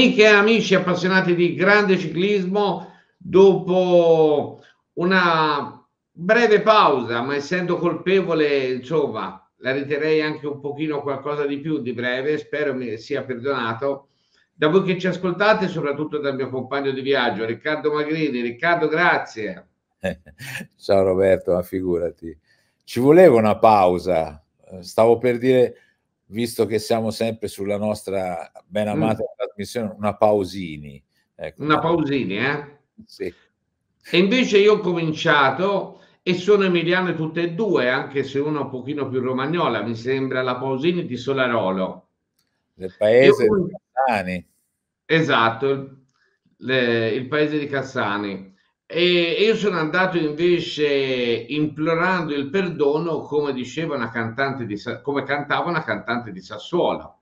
Amiche e amici appassionati di grande ciclismo, dopo una breve pausa, ma essendo colpevole, insomma, la riterei anche un pochino qualcosa di più di breve, spero mi sia perdonato. Da voi che ci ascoltate, soprattutto dal mio compagno di viaggio, Riccardo Magrini. Riccardo, grazie. Ciao Roberto, ma figurati. Ci voleva una pausa. Stavo per dire visto che siamo sempre sulla nostra ben mm. amata mm. trasmissione, una Pausini. Ecco. Una Pausini, eh? Sì. E invece io ho cominciato e sono emiliane tutte e due, anche se una un pochino più romagnola, mi sembra la Pausini di Solarolo. Del paese io... di Cassani. Esatto, le, il paese di Cassani. E io sono andato invece implorando il perdono, come diceva una cantante di, come cantava una cantante di Sassuolo.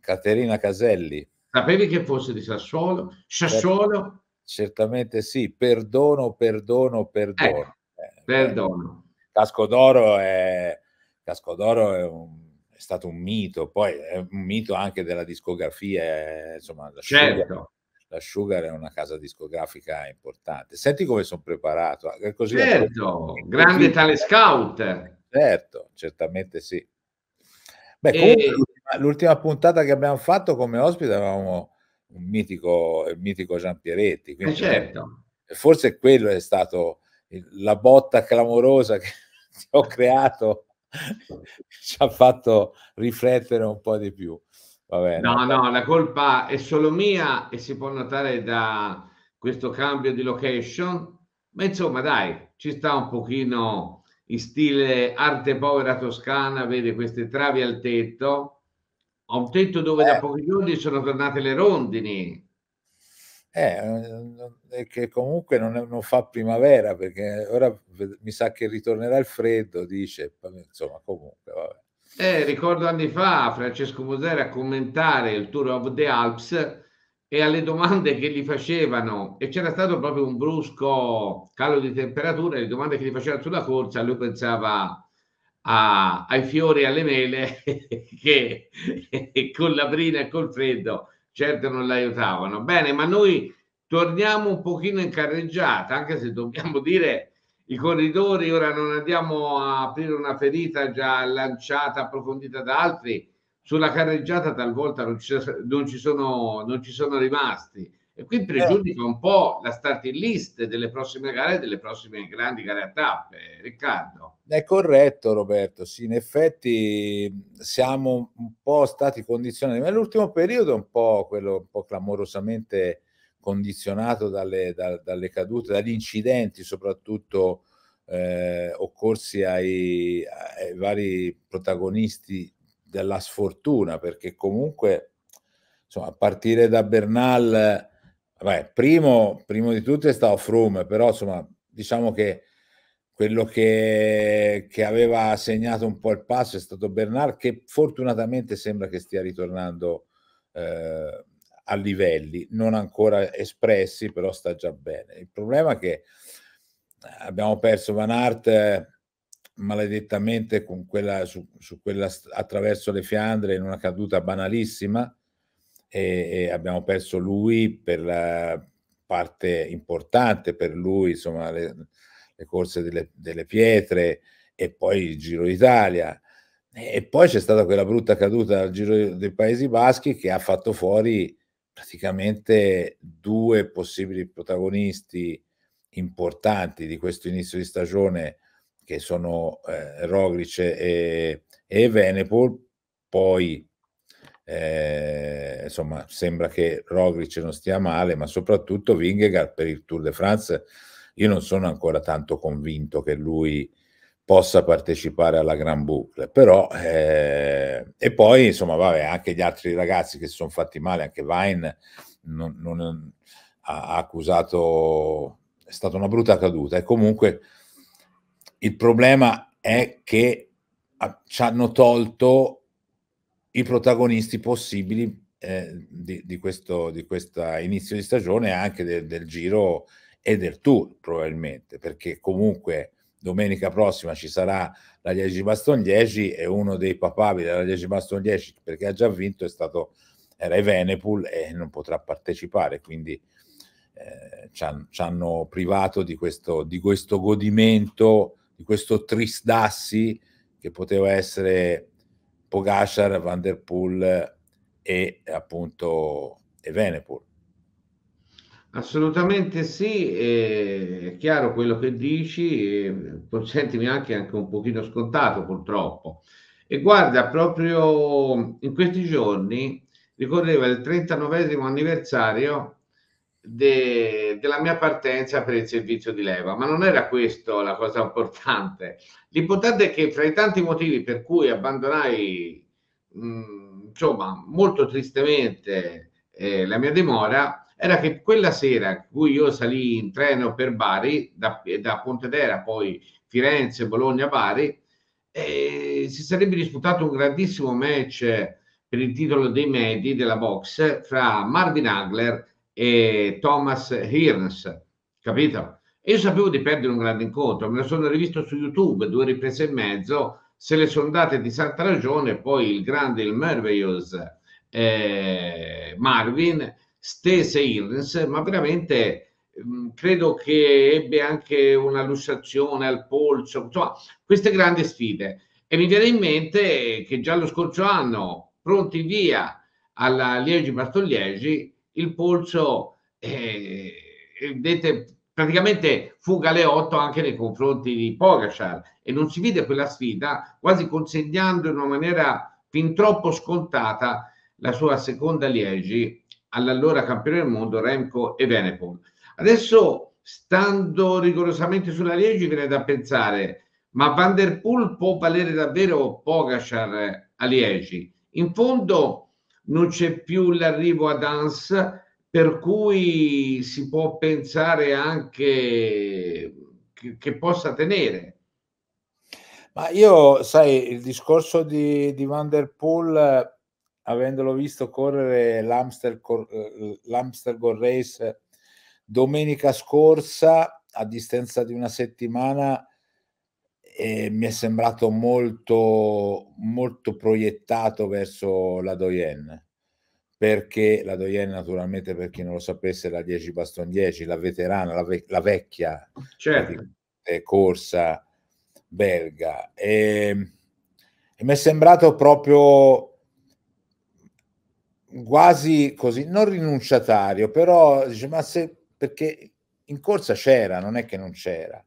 Caterina Caselli. Sapevi che fosse di Sassuolo? Sassuolo? Certamente sì, perdono, perdono, perdono. Ecco, eh, perdono. Cascodoro è, Cascodoro è, un, è stato un mito, poi è un mito anche della discografia, eh, insomma, la certo la Sugar è una casa discografica importante. Senti come sono preparato. Eh, così certo, grande tale scout. Certo, certamente sì. Beh, comunque, e... l'ultima, l'ultima, puntata che abbiamo fatto come ospite avevamo un mitico, il mitico Gian Pieretti. Eh, quindi, eh certo. Forse quello è stato la botta clamorosa che ho creato ci ha fatto riflettere un po' di più. No, no, la colpa è solo mia e si può notare da questo cambio di location, ma insomma dai, ci sta un pochino in stile arte povera toscana, vede queste travi al tetto. Ho un tetto dove eh. da pochi giorni sono tornate le rondini. Eh, che comunque non, è, non, fa primavera perché ora mi sa che ritornerà il freddo, dice, insomma comunque vabbè. Eh, ricordo anni fa Francesco Moser a commentare il Tour of the Alps e alle domande che gli facevano, e c'era stato proprio un brusco calo di temperatura, le domande che gli facevano sulla corsa, lui pensava a, ai fiori e alle mele che con la brina e col freddo certo non l'aiutavano. Bene, ma noi torniamo un pochino in carreggiata, anche se dobbiamo dire i corridori, ora non andiamo a aprire una ferita già lanciata, approfondita da altri, sulla carreggiata talvolta non ci, non ci, sono, non ci sono rimasti e qui eh. pregiudica un po' la starting list delle prossime gare, delle prossime grandi gare a tappe, Riccardo. È corretto Roberto, sì, in effetti siamo un po' stati condizionati, ma l'ultimo periodo è un po' quello un po' clamorosamente condizionato dalle, da, dalle cadute, dagli incidenti soprattutto eh, occorsi ai, ai vari protagonisti della sfortuna, perché comunque insomma, a partire da Bernal, vabbè, primo, primo di tutto è stato Frum, però insomma, diciamo che quello che, che, aveva segnato un po' il passo è stato Bernal, che fortunatamente sembra che stia ritornando eh, a livelli non ancora espressi, però sta già bene. Il problema è che eh, abbiamo perso Van Aert eh, maledettamente con quella, su, su quella, attraverso le Fiandre in una caduta banalissima e, e abbiamo perso lui per la parte importante per lui, insomma, le, le corse delle, delle, pietre e poi il Giro d'Italia. E poi c'è stata quella brutta caduta al Giro dei Paesi Baschi che ha fatto fuori praticamente due possibili protagonisti importanti di questo inizio di stagione che sono eh, Roglice e, e Venepol, poi eh, insomma sembra che Roglic non stia male, ma soprattutto Vingegaard per il Tour de France io non sono ancora tanto convinto che lui possa partecipare alla Gran Boucle. Però, eh, e poi insomma, vabbè, anche gli altri ragazzi che si sono fatti male, anche Vine non, non ha accusato, è stata una brutta caduta. E comunque il problema è che ci hanno tolto i protagonisti possibili eh, di, di, questo di questa inizio di stagione e anche de, del giro e del tour probabilmente perché comunque domenica prossima ci sarà la 10 Baston 10 e uno dei papabili della 10 Baston 10 perché ha già vinto è stato era Evenepoel e non potrà partecipare quindi eh, ci, hanno privato di questo, di questo godimento di questo tristassi che poteva essere Pogacar, Van Der Poel e appunto Evenepoel Assolutamente sì, è chiaro quello che dici, consentimi anche, anche un pochino scontato purtroppo. E guarda, proprio in questi giorni ricorreva il 39 anniversario de- della mia partenza per il servizio di leva, ma non era questa la cosa importante. L'importante è che fra i tanti motivi per cui abbandonai, mh, insomma, molto tristemente eh, la mia dimora, era che quella sera in cui io salì in treno per Bari, da, da Pontedera, poi Firenze, Bologna, Bari, eh, si sarebbe disputato un grandissimo match per il titolo dei medi della box fra Marvin Hagler e Thomas Hearns, capito? io sapevo di perdere un grande incontro, me lo sono rivisto su YouTube, due riprese e mezzo, se le sono date di santa ragione, poi il grande, il Merveillous eh, Marvin stese Irns, ma veramente mm, credo che ebbe anche una lussazione al polso, insomma, queste grandi sfide. E mi viene in mente che già lo scorso anno, pronti via alla Liegi Bartoliegi, il polso, eh, praticamente fu galeotto anche nei confronti di Pogacar e non si vide quella sfida, quasi consegnando in una maniera fin troppo scontata la sua seconda Liegi all'allora campione del mondo Remco e Venepol. Adesso, stando rigorosamente sulla legge, viene da pensare, ma Van Der Poel può valere davvero Pogacar a Liegi? In fondo non c'è più l'arrivo ad Hans, per cui si può pensare anche che, che possa tenere. Ma io, sai, il discorso di, di Van Der Poel avendolo visto correre l'Amster, eh, l'Amster Race domenica scorsa, a distanza di una settimana, eh, mi è sembrato molto, molto proiettato verso la Doyen perché la Doyen naturalmente per chi non lo sapesse la 10 Baston 10 la veterana, la, ve- la vecchia certo. Eh, corsa belga e, ehm, e mi è sembrato proprio quasi così, non rinunciatario, però dice, ma se, perché in corsa c'era, non è che non c'era,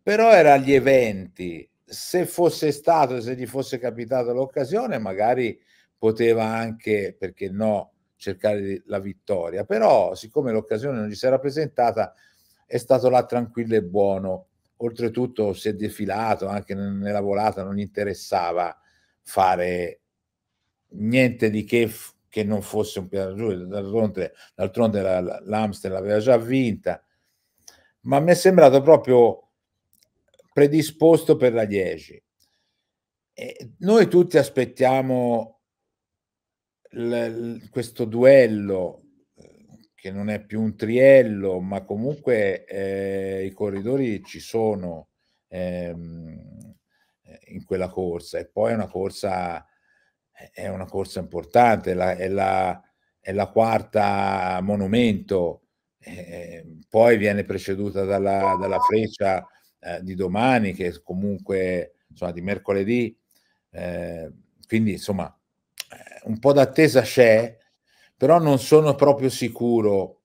però era agli eventi, se fosse stato, se gli fosse capitata l'occasione, magari poteva anche, perché no, cercare la vittoria, però siccome l'occasione non gli si era presentata, è stato là tranquillo e buono, oltretutto si è defilato anche nella volata, non gli interessava fare niente di che che non fosse un Piazza Giulia, d'altronde, d'altronde la, l'Amster l'aveva già vinta, ma mi è sembrato proprio predisposto per la 10. E noi tutti aspettiamo l- questo duello che non è più un triello, ma comunque eh, i corridori ci sono ehm, in quella corsa e poi è una corsa è una corsa importante, è la, è la, è la quarta monumento, eh, eh, poi viene preceduta dalla, dalla freccia eh, di domani, che è comunque insomma di mercoledì. Eh, quindi insomma eh, un po' d'attesa c'è, però non sono proprio sicuro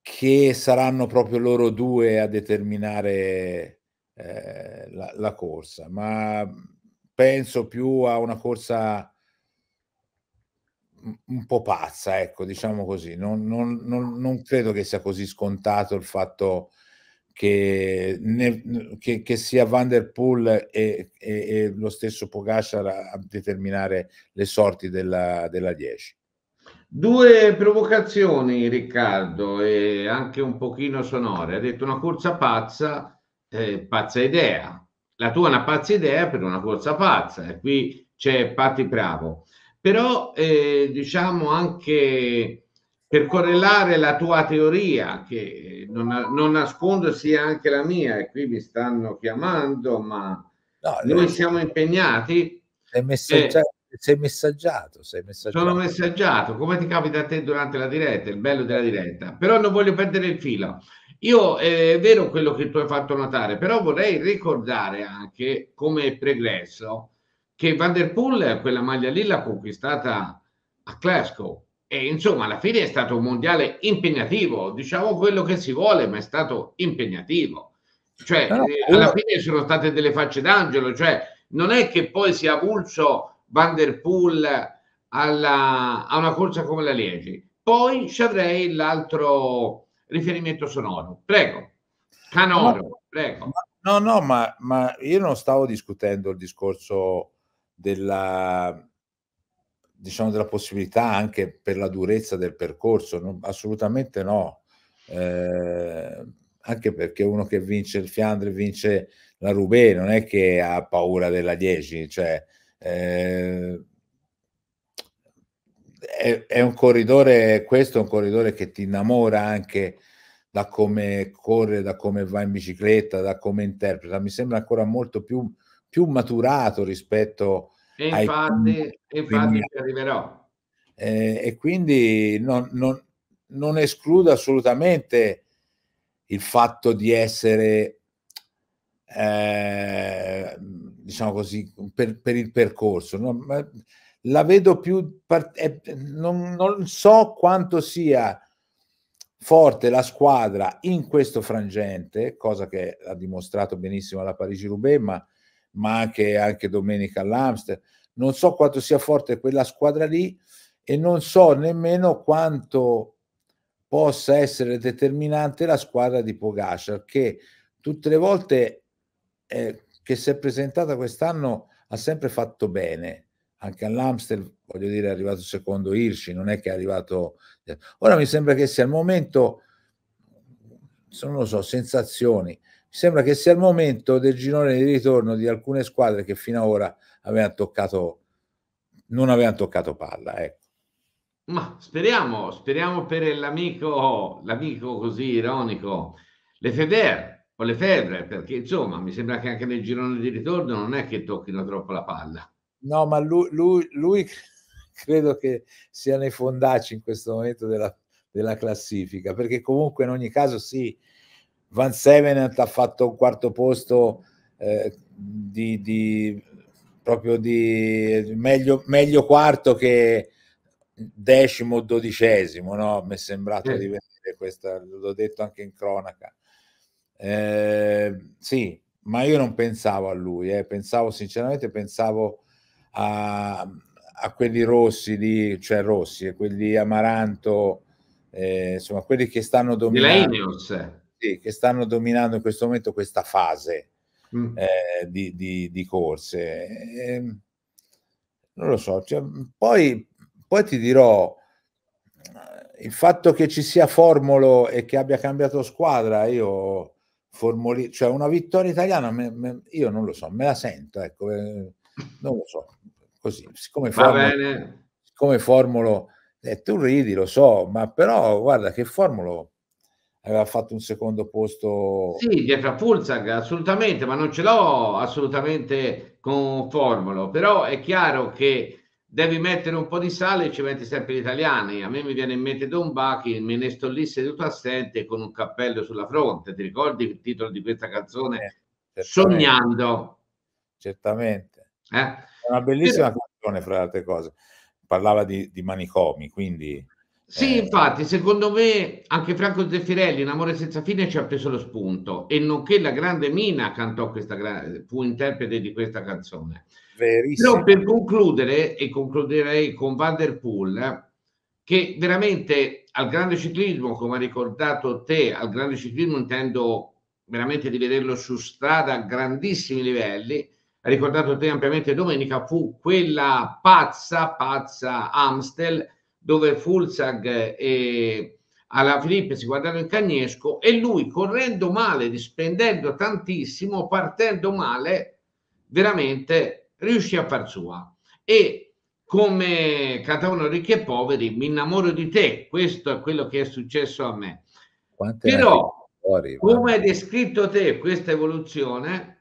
che saranno proprio loro due a determinare eh, la, la corsa. Ma penso più a una corsa un po' pazza, ecco, diciamo così. Non, non, non, non credo che sia così scontato il fatto che, ne, che, che sia Van der Poel e, e, e lo stesso Pogacar a determinare le sorti della, della 10. Due provocazioni, Riccardo, e anche un pochino sonore. Ha detto una corsa pazza, eh, pazza idea, la tua è una pazza idea per una corsa pazza e qui c'è Patti Bravo. Però eh, diciamo anche per correlare la tua teoria, che non, non nascondo sia anche la mia, e qui mi stanno chiamando, ma no, noi siamo impegnati. Sei messaggiato, eh, sei messaggiato, sei messaggiato. Sono messaggiato, come ti capita a te durante la diretta, il bello della diretta. Però non voglio perdere il filo. Io eh, è vero quello che tu hai fatto notare, però vorrei ricordare anche come pregresso che Van der Poel quella maglia lì l'ha conquistata a Glasgow e insomma alla fine è stato un mondiale impegnativo, diciamo quello che si vuole, ma è stato impegnativo. Cioè, eh, alla fine sono state delle facce d'angelo, cioè non è che poi sia avulso Van der Poel alla, a una corsa come la Liegi. Poi ci avrei l'altro riferimento sonoro. Prego, Canoro, no, prego. No, no, ma, ma io non stavo discutendo il discorso della, diciamo, della possibilità anche per la durezza del percorso, no, assolutamente no. Eh, anche perché uno che vince il Fiandre vince la Roubaix, non è che ha paura della 10, cioè eh, è, è, un corridore, questo è un corridore che ti innamora anche da come corre, da come va in bicicletta, da come interpreta. Mi sembra ancora molto più, più maturato rispetto a... infatti, ai... infatti ci arriverò. Eh, e quindi non, non, non escludo assolutamente il fatto di essere, eh, diciamo così, per, per il percorso. No? Ma, la vedo più, eh, non, non so quanto sia forte la squadra in questo frangente, cosa che ha dimostrato benissimo la Parigi-Roubaix, ma, ma anche, anche domenica all'Amster. Non so quanto sia forte quella squadra lì e non so nemmeno quanto possa essere determinante la squadra di Pogacar, che tutte le volte eh, che si è presentata quest'anno ha sempre fatto bene anche all'Amstel, voglio dire, è arrivato secondo Irsi, non è che è arrivato... Ora mi sembra che sia il momento, non lo so, sensazioni, mi sembra che sia il momento del girone di ritorno di alcune squadre che fino ad ora avevano toccato, non avevano toccato palla, ecco. Ma speriamo, speriamo per l'amico, l'amico così ironico, le Feder o le Fedre, perché insomma mi sembra che anche nel girone di ritorno non è che tocchino troppo la palla. No, ma lui, lui, lui, credo che sia nei fondaci in questo momento della, della classifica, perché comunque in ogni caso sì, Van Sevenant ha fatto un quarto posto eh, di, di, proprio di meglio, meglio quarto che decimo o dodicesimo, no? mi è sembrato sì. di vedere questo, l'ho detto anche in cronaca. Eh, sì, ma io non pensavo a lui, eh. pensavo sinceramente, pensavo a, a quelli rossi lì, cioè rossi, e quelli amaranto, eh, insomma, quelli che stanno dominando, sì, che stanno dominando in questo momento questa fase mm. eh, di, di, di, corse. Eh, non lo so, cioè, poi, poi ti dirò il fatto che ci sia Formolo e che abbia cambiato squadra, io formuli, cioè una vittoria italiana, me, me, io non lo so, me la sento, ecco, eh, non lo so, così, siccome, formulo, siccome formulo, eh, tu ridi, lo so, ma però guarda che formulo aveva fatto un secondo posto. Sì, dietro a Pulsag, assolutamente, ma non ce l'ho assolutamente con Formolo, però è chiaro che devi mettere un po' di sale e ci metti sempre gli italiani. A me mi viene in mente Don Bachi, me ne sto lì seduto assente con un cappello sulla fronte. Ti ricordi il titolo di questa canzone? Eh, certamente. Sognando. Certamente. Eh? Una bellissima Però... canzone, fra le altre cose. Parlava di, di manicomi, quindi... Sì, eh... infatti, secondo me anche Franco Zeffirelli in Amore senza fine ci ha preso lo spunto e nonché la grande Mina cantò questa fu interprete di questa canzone. Verissimo. Però per concludere e concluderei con Van der Poel che veramente al grande ciclismo, come ha ricordato te, al grande ciclismo intendo veramente di vederlo su strada a grandissimi livelli, ricordato te ampiamente domenica, fu quella pazza, pazza Amstel, dove Fulzag e alla Filippi si guardarono in cagnesco e lui correndo male, dispendendo tantissimo, partendo male, veramente riuscì a far sua. E come cantavano ricchi e poveri, mi innamoro di te, questo è quello che è successo a me. Quante Però, come hai descritto te questa evoluzione,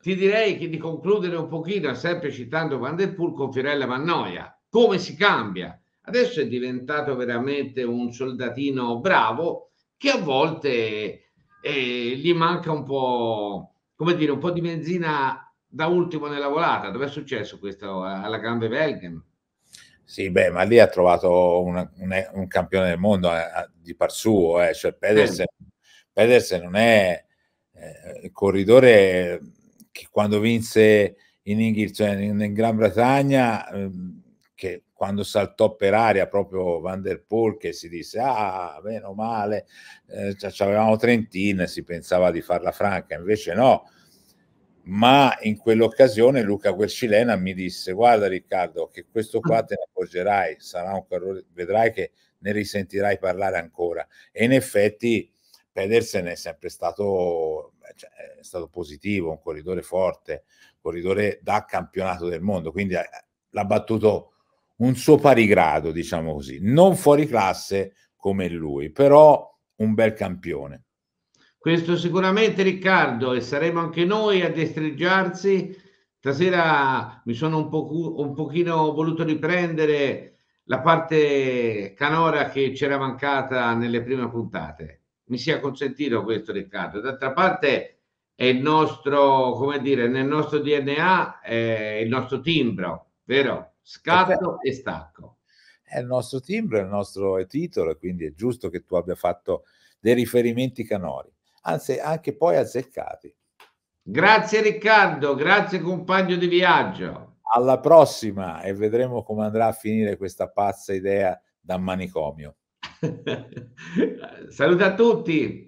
ti direi che di concludere un pochino, sempre citando Van der Poel, con Fiorella Mannoia. Come si cambia? Adesso è diventato veramente un soldatino bravo che a volte eh, gli manca un po', come dire, un po' di benzina da ultimo nella volata. Dove è successo questo alla Gambe Velgen? Sì, beh, ma lì ha trovato un, un, un campione del mondo eh, di par suo, eh. cioè Pedersen, eh. Pedersen non è eh, il corridore che quando vinse in Inghilterra, cioè in, in, Gran Bretagna, ehm, che quando saltò per aria proprio Van der Poel che si disse ah, meno male, eh, avevamo Trentin, si pensava di farla franca, invece no. Ma in quell'occasione Luca Quercilena mi disse guarda Riccardo che questo qua ah. te ne accorgerai, sarà un errore, vedrai che ne risentirai parlare ancora. E in effetti Pedersen è sempre stato eh, cioè, è stato positivo, un corridore forte, corridore da campionato del mondo, quindi eh, l'ha battuto un suo pari grado, diciamo così, non fuori classe come lui, però un bel campione. Questo sicuramente Riccardo e saremo anche noi a destreggiarsi. Stasera mi sono un, po un pochino voluto riprendere la parte canora che c'era mancata nelle prime puntate mi sia consentito questo Riccardo. D'altra parte è il nostro, come dire, nel nostro DNA è il nostro timbro, vero? Scatto e stacco. È il nostro timbro, è il nostro titolo, quindi è giusto che tu abbia fatto dei riferimenti canori, anzi anche poi azzeccati. Grazie Riccardo, grazie compagno di viaggio. Alla prossima e vedremo come andrà a finire questa pazza idea da manicomio. Saluta a tutti.